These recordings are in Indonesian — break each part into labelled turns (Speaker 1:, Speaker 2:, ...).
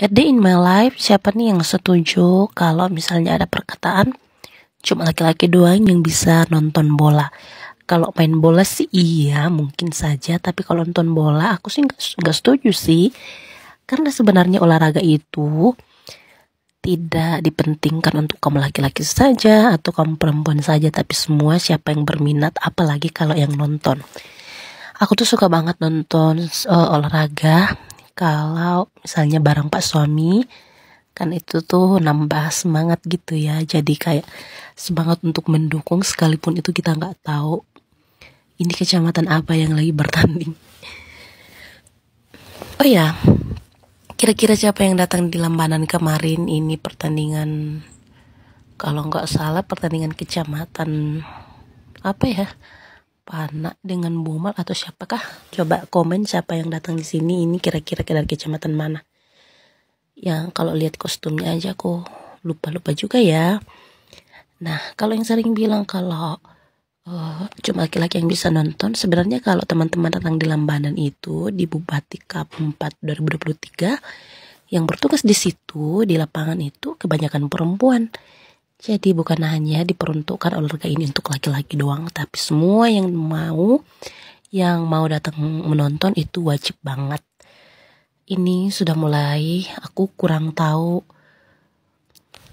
Speaker 1: At day in my life, siapa nih yang setuju kalau misalnya ada perkataan cuma laki-laki doang yang bisa nonton bola. Kalau main bola sih iya mungkin saja, tapi kalau nonton bola aku sih nggak setuju sih. Karena sebenarnya olahraga itu tidak dipentingkan untuk kamu laki-laki saja atau kamu perempuan saja, tapi semua siapa yang berminat, apalagi kalau yang nonton. Aku tuh suka banget nonton uh, olahraga kalau misalnya barang pak suami kan itu tuh nambah semangat gitu ya jadi kayak semangat untuk mendukung sekalipun itu kita nggak tahu ini kecamatan apa yang lagi bertanding oh ya kira-kira siapa yang datang di Lambanan kemarin ini pertandingan kalau nggak salah pertandingan kecamatan apa ya Pana dengan Bumal atau siapakah? Coba komen siapa yang datang di sini ini kira-kira dari kecamatan mana. Yang kalau lihat kostumnya aja aku lupa-lupa juga ya. Nah, kalau yang sering bilang kalau uh, cuma laki-laki yang bisa nonton, sebenarnya kalau teman-teman datang di Lambanan itu di Bupati Cup 4 2023 yang bertugas di situ di lapangan itu kebanyakan perempuan jadi bukan hanya diperuntukkan olahraga ini untuk laki-laki doang, tapi semua yang mau yang mau datang menonton itu wajib banget. Ini sudah mulai aku kurang tahu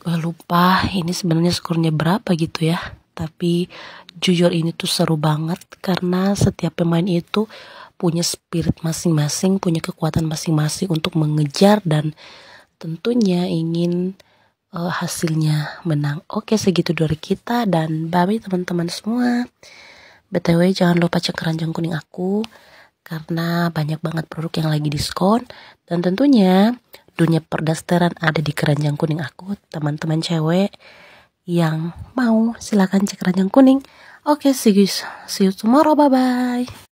Speaker 1: gue eh, lupa ini sebenarnya skornya berapa gitu ya. Tapi jujur ini tuh seru banget karena setiap pemain itu punya spirit masing-masing, punya kekuatan masing-masing untuk mengejar dan tentunya ingin uh, hasilnya menang. Oke, segitu dari kita dan Babi teman-teman semua. BTW jangan lupa cek keranjang kuning aku karena banyak banget produk yang lagi diskon dan tentunya dunia perdasteran ada di keranjang kuning aku teman-teman cewek yang mau silakan cek keranjang kuning oke okay, see see you tomorrow bye bye